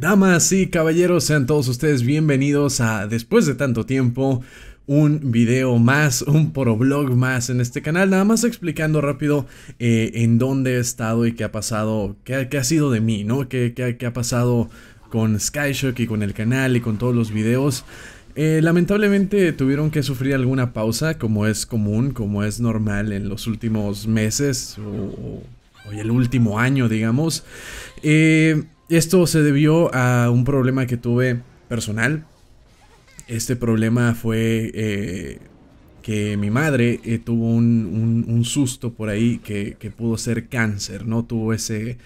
Damas y caballeros, sean todos ustedes bienvenidos a, después de tanto tiempo, un video más, un problog más en este canal, nada más explicando rápido eh, en dónde he estado y qué ha pasado, qué, ha sido de mí, ¿no? Qué, ha pasado con Skyshock y con el canal y con todos los videos. Eh, lamentablemente tuvieron que sufrir alguna pausa, como es común, como es normal en los últimos meses o, o el último año, digamos. Eh, esto se debió a un problema que tuve personal. Este problema fue eh, que mi madre eh, tuvo un, susto por ahí que, pudo ser cáncer, ¿no? Tuvo ese,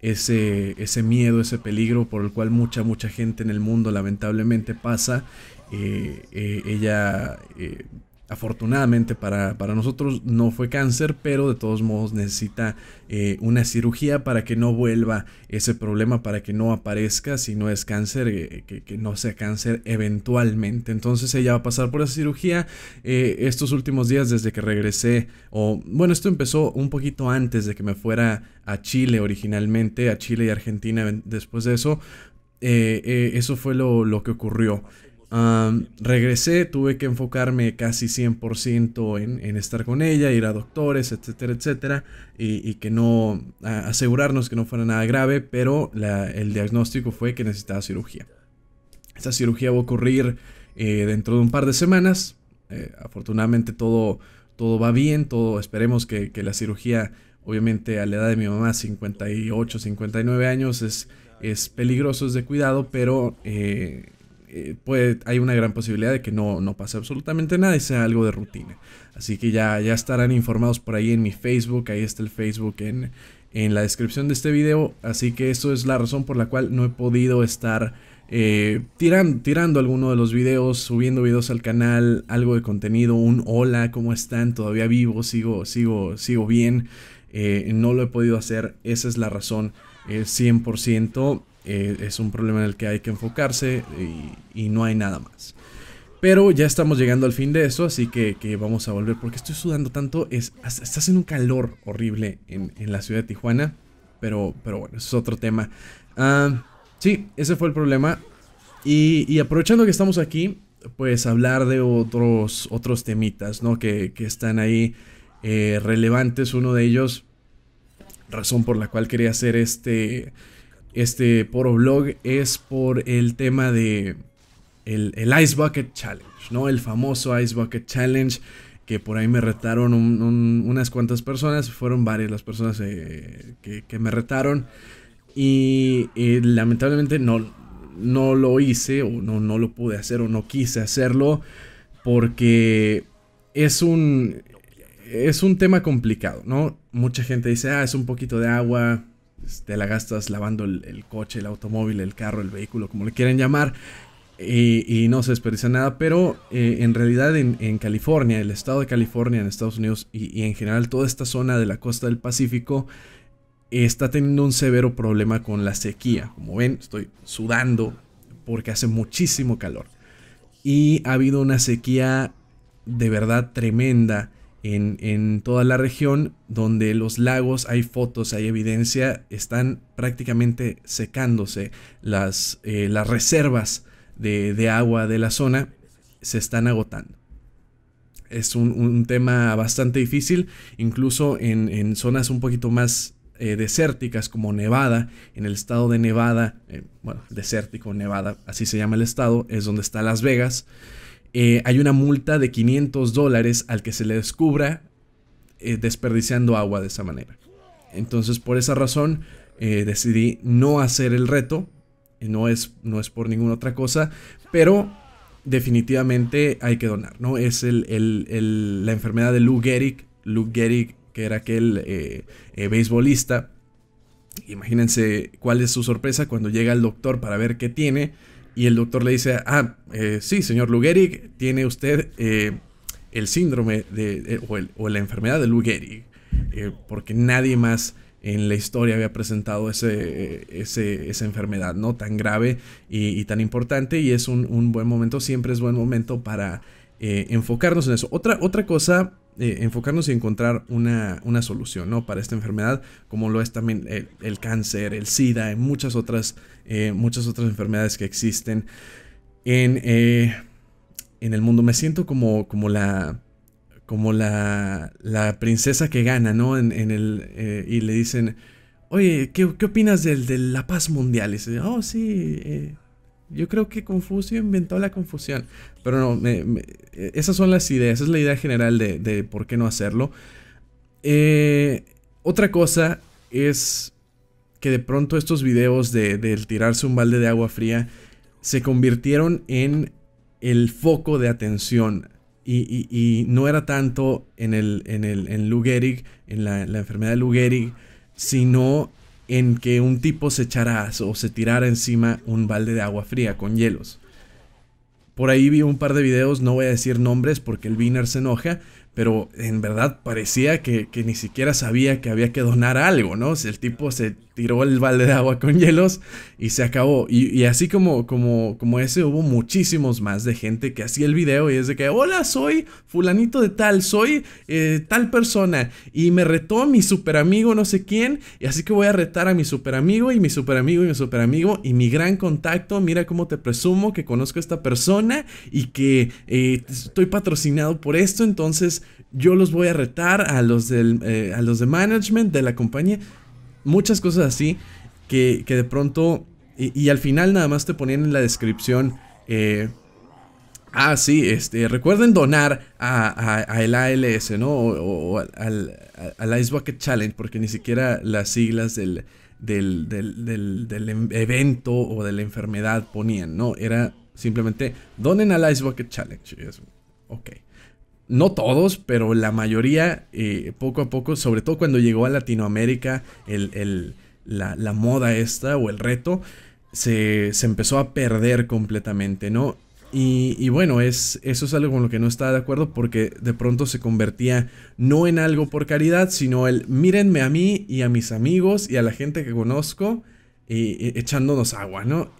ese, ese miedo, ese peligro por el cual mucha, mucha gente en el mundo lamentablemente pasa. Eh, ella Afortunadamente para, para, nosotros no fue cáncer, pero de todos modos necesita eh, una cirugía para que no vuelva ese problema, para que no aparezca, si no es cáncer, eh, que, que, no sea cáncer eventualmente. Entonces ella va a pasar por esa cirugía eh, estos últimos días desde que regresé, o bueno, esto empezó un poquito antes de que me fuera a Chile originalmente, a Chile y Argentina después de eso. eso fue lo, lo que ocurrió regresé, tuve que enfocarme casi 100% en, estar con ella, ir a doctores, etcétera, etcétera, y, que no asegurarnos que no fuera nada grave, pero la, el diagnóstico fue que necesitaba cirugía. Esta cirugía va a ocurrir eh, dentro de un par de semanas. Eh, afortunadamente todo, todo va bien, todo esperemos que, la cirugía, obviamente a la edad de mi mamá, 58, 59 años, es, es peligroso, es de cuidado, pero... Eh, eh, hay una gran posibilidad de que no, no pase absolutamente nada y sea algo de rutina. Así que ya, ya estarán informados por ahí en mi Facebook, ahí está el Facebook en, en la descripción de este video. Así que eso es la razón por la cual no he podido estar eh, tirando alguno de los videos, subiendo videos al canal, algo de contenido, un hola, ¿cómo están? Todavía vivo, sigo, sigo, sigo bien. Eh, no lo he podido hacer, esa es la razón 100%. Eh, es un problema en el que hay que enfocarse y, no hay nada más. Pero ya estamos llegando al fin de eso así que, vamos a volver porque estoy sudando tanto. Es, está haciendo un calor horrible en, la ciudad de Tijuana, pero, pero bueno, eso es otro tema. Ah, sí, ese fue el problema. Y, aprovechando que estamos aquí, pues hablar de otros, otros temitas, ¿no? Que, están ahí eh, relevantes. Uno de ellos, razón por la cual quería hacer este este poro blog es por el tema de el, el, Ice Bucket Challenge, ¿no? El famoso Ice Bucket Challenge que por ahí me retaron unas cuantas personas, fueron varias las personas eh, que, me retaron y eh, lamentablemente no, no lo hice o no, lo pude hacer o no quise hacerlo porque es un, es un tema complicado, ¿no? Mucha gente dice, ah, es un poquito de agua, te la gastas lavando el, coche, el automóvil, el carro, el vehículo, como le quieran llamar. Y, no se desperdicia nada, pero eh, en realidad en, California, el estado de California, en Estados Unidos y en general toda esta zona de la costa del Pacífico, está teniendo un severo problema con la sequía. Como ven, estoy sudando porque hace muchísimo calor. Y ha habido una sequía de verdad tremenda en, toda la región, donde los lagos, hay fotos, hay evidencia, están prácticamente secándose. Las, eh, las reservas de, agua de la zona se están agotando. Es un, tema bastante difícil, incluso en, zonas un poquito más eh, desérticas como Nevada, en el estado de Nevada, eh, bueno, desértico Nevada, así se llama el estado, es donde está Las Vegas. Eh, hay una multa de 500 dólares al que se le descubra eh, desperdiciando agua de esa manera. Entonces por esa razón eh, decidí no hacer el reto. No es, no es por ninguna otra cosa, pero definitivamente hay que donar, ¿no? Es la enfermedad de Lou Gehrig. Lou Gehrig, que era aquel beisbolista. Imagínense cuál es su sorpresa cuando llega el doctor para ver qué tiene y el doctor le dice, ah, eh, sí, señor Lugerig, tiene usted eh, el síndrome de, eh, o, la enfermedad de Lugerig, porque nadie más en la historia había presentado ese, esa enfermedad, ¿no? Tan grave y, tan importante y es un, buen momento, siempre es buen momento para enfocarnos en eso. Otra, otra cosa eh, enfocarnos y encontrar una, una, solución ¿no? para esta enfermedad, como lo es también el, cáncer, el SIDA, y muchas otras, eh, muchas otras enfermedades que existen en, eh, en el mundo. Me siento como, como la como la, la princesa que gana, ¿no? En, el, y le dicen, oye, ¿qué, opinas de la paz mundial? Y dice, oh, sí, yo creo que Confucio inventó la confusión. Pero no, esas son las ideas, esa es la idea general de, por qué no hacerlo. Eh, otra cosa es que de pronto estos videos de, tirarse un balde de agua fría se convirtieron en el foco de atención. Y, no era tanto en el, en el en en la, enfermedad de Lugerig, sino en que un tipo se echara o se tirara encima un balde de agua fría con hielos. Por ahí vi un par de videos, no voy a decir nombres porque el Wiener se enoja, pero en verdad parecía que, que, ni siquiera sabía que había que donar algo, ¿no? Si el tipo se tiró el balde de agua con hielos y se acabó. Y, así como, como, como ese, hubo muchísimos más de gente que hacía el video y es de que, hola, soy fulanito de tal, soy eh, tal persona y me retó mi super amigo no sé quién y así que voy a retar a mi super amigo y mi super amigo y mi super amigo y mi gran contacto, mira cómo te presumo que conozco a esta persona y que eh, estoy patrocinado por esto, entonces yo los voy a retar a los, eh, a los de management de la compañía muchas cosas así que, de pronto... Y, al final nada más te ponían en la descripción... Eh, ah, sí, este, recuerden donar a, el ALS, ¿no? O, al, Ice Bucket Challenge, porque ni siquiera las siglas del, em, evento o de la enfermedad ponían, ¿no? Era simplemente donen al Ice Bucket Challenge. ok no todos, pero la mayoría, eh, poco a poco, sobre todo cuando llegó a Latinoamérica el, la, moda esta o el reto, se, empezó a perder completamente, ¿no? Y, bueno, es, eso es algo con lo que no estaba de acuerdo porque de pronto se convertía no en algo por caridad, sino el mírenme a mí y a mis amigos y a la gente que conozco echándonos agua, ¿no?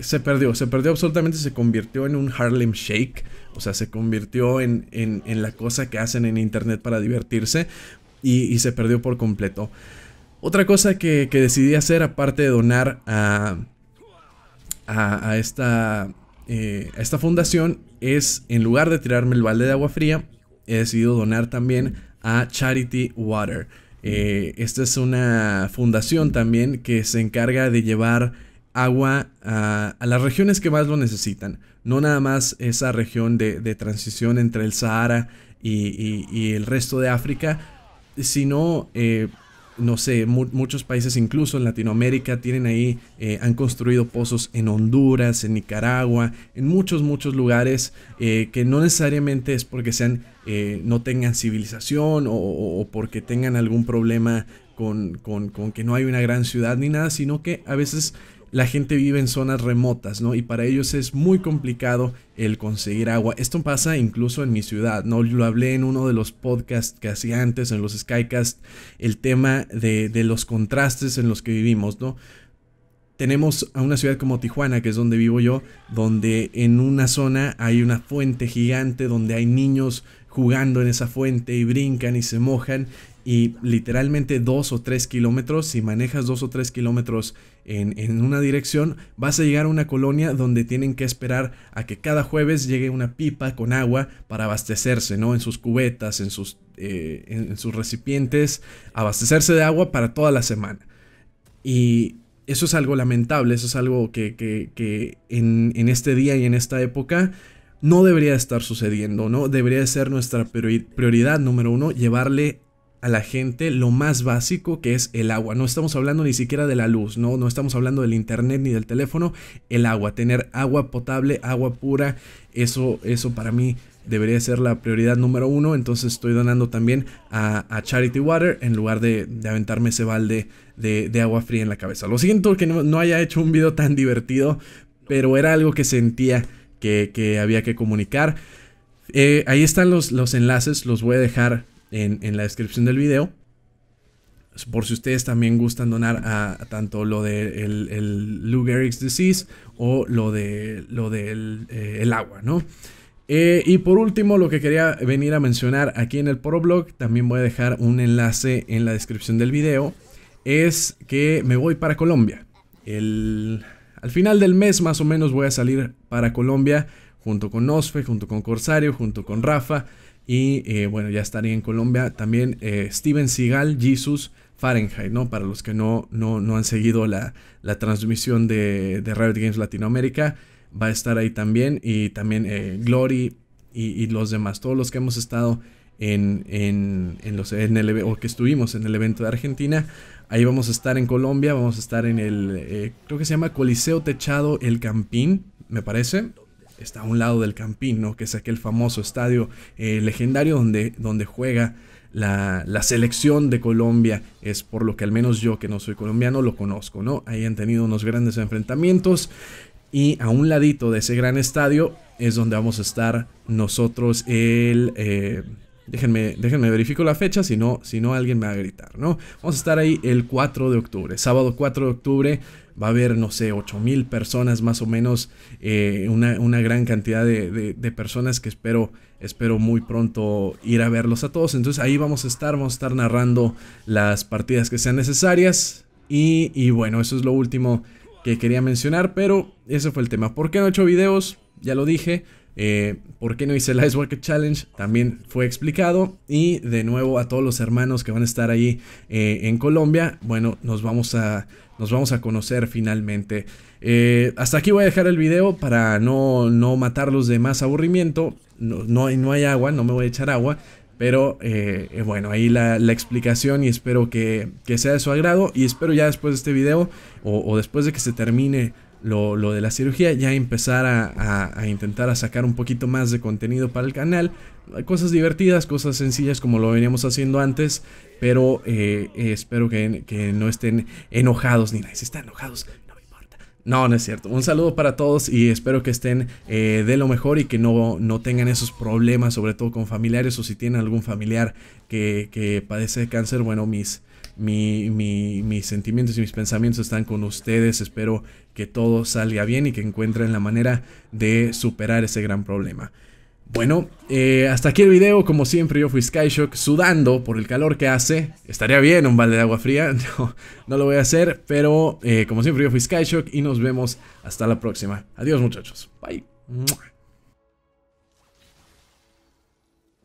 se perdió, se perdió absolutamente, se convirtió en un Harlem Shake, o sea, se convirtió en, la cosa que hacen en Internet para divertirse y, se perdió por completo. Otra cosa que, decidí hacer, aparte de donar a, a, esta, eh, esta fundación, es en lugar de tirarme el balde de agua fría, he decidido donar también a Charity Water. Eh, esta es una fundación también que se encarga de llevar agua a, las regiones que más lo necesitan. No nada más esa región de, transición entre el Sahara y, el resto de África, sino, eh, no sé, muchos países incluso en Latinoamérica tienen ahí, eh, han construido pozos en Honduras, en Nicaragua, en muchos, muchos lugares eh, que no necesariamente es porque sean, no tengan civilización o, porque tengan algún problema con, con, que no hay una gran ciudad ni nada, sino que a veces la gente vive en zonas remotas, ¿no? Y para ellos es muy complicado el conseguir agua. Esto pasa incluso en mi ciudad, ¿no? Lo hablé en uno de los podcasts que hacía antes, en los Skycast, el tema de, de los contrastes en los que vivimos, ¿no? tenemos a una ciudad como Tijuana, que es donde vivo yo, donde en una zona hay una fuente gigante, donde hay niños jugando en esa fuente y brincan y se mojan, y literalmente dos o tres kilómetros, si manejas dos o tres kilómetros en, una dirección, vas a llegar a una colonia donde tienen que esperar a que cada jueves llegue una pipa con agua para abastecerse, ¿no? En sus cubetas, en sus, eh, sus recipientes, abastecerse de agua para toda la semana. Y eso es algo lamentable, eso es algo que, en, en este día y en esta época no debería estar sucediendo, ¿no? Debería ser nuestra prioridad número uno llevarle a la gente lo más básico que es el agua. No estamos hablando ni siquiera de la luz, no, no estamos hablando del internet ni del teléfono, el agua, tener agua potable, agua pura, eso, eso para mí debería ser la prioridad número uno. Entonces estoy donando también a, Charity Water en lugar de, de aventarme ese balde de, agua fría en la cabeza. Lo siento que no, haya hecho un video tan divertido, pero era algo que sentía que, había que comunicar. Eh, ahí están los, los enlaces, los voy a dejar en, la descripción del video. Por si ustedes también gustan donar a, tanto lo de el, el, Lou Gehrig's disease o lo de lo del eh, agua, ¿no? Eh, y por último, lo que quería venir a mencionar aquí en el blog también voy a dejar un enlace en la descripción del video, es que me voy para Colombia. al final del mes más o menos voy a salir para Colombia junto con Osfe, junto con Corsario, junto con Rafa, y eh, bueno, ya estaría en Colombia. También eh, Steven Seagal, Jesus, Fahrenheit, ¿no? Para los que no, no, no han seguido la, transmisión de, de, Riot Games Latinoamérica, va a estar ahí también. Y también eh, Glory y, los demás, todos los que hemos estado en, en, en los, o que estuvimos en el evento de Argentina. Ahí vamos a estar en Colombia, vamos a estar en el, creo que se llama Coliseo Techado El Campín, me parece está a un lado del Campino, que es aquel famoso estadio eh, legendario donde, donde juega la, selección de Colombia. Es por lo que al menos yo, que no soy colombiano, lo conozco, ¿no? Ahí han tenido unos grandes enfrentamientos y a un ladito de ese gran estadio es donde vamos a estar nosotros el... Eh, Déjenme, déjenme verifico la fecha, si no, si no alguien me va a gritar, ¿no? Vamos a estar ahí el 4 de octubre, sábado 4 de octubre, va a haber, no sé, 8 mil personas más o menos, eh, una, gran cantidad de, personas que espero, espero muy pronto ir a verlos a todos. Entonces ahí vamos a estar, vamos a estar narrando las partidas que sean necesarias. Y, y bueno, eso es lo último que quería mencionar, pero ese fue el tema. ¿Por qué no he hecho videos? Ya lo dije. Eh, ¿Por qué no hice el Ice Bucket Challenge? También fue explicado. Y de nuevo a todos los hermanos que van a estar ahí eh, en Colombia. Bueno, nos vamos a, nos vamos a conocer finalmente. Eh, hasta aquí voy a dejar el video para no, matarlos de más aburrimiento. No, no, hay agua, no me voy a echar agua. Pero bueno, ahí la, explicación y espero que, sea de su agrado. Y espero ya después de este video o después de que se termine lo, de la cirugía, ya empezar a, intentar a sacar un poquito más de contenido para el canal. Cosas divertidas, cosas sencillas como lo veníamos haciendo antes, pero eh, eh, espero que, no estén enojados ni nada. Si están enojados, no me importa. No, no es cierto. Un saludo para todos y espero que estén eh, de lo mejor y que no, no tengan esos problemas, sobre todo con familiares o si tienen algún familiar que, que padece de cáncer. Bueno, mis mi, mis sentimientos y mis pensamientos están con ustedes. Espero que todo salga bien y que encuentren la manera de superar ese gran problema. Bueno, eh, hasta aquí el video. Como siempre, yo fui Skyshock sudando por el calor que hace. Estaría bien un balde de agua fría. No, lo voy a hacer. Pero eh, como siempre, yo fui Skyshock y nos vemos hasta la próxima. Adiós, muchachos. Bye.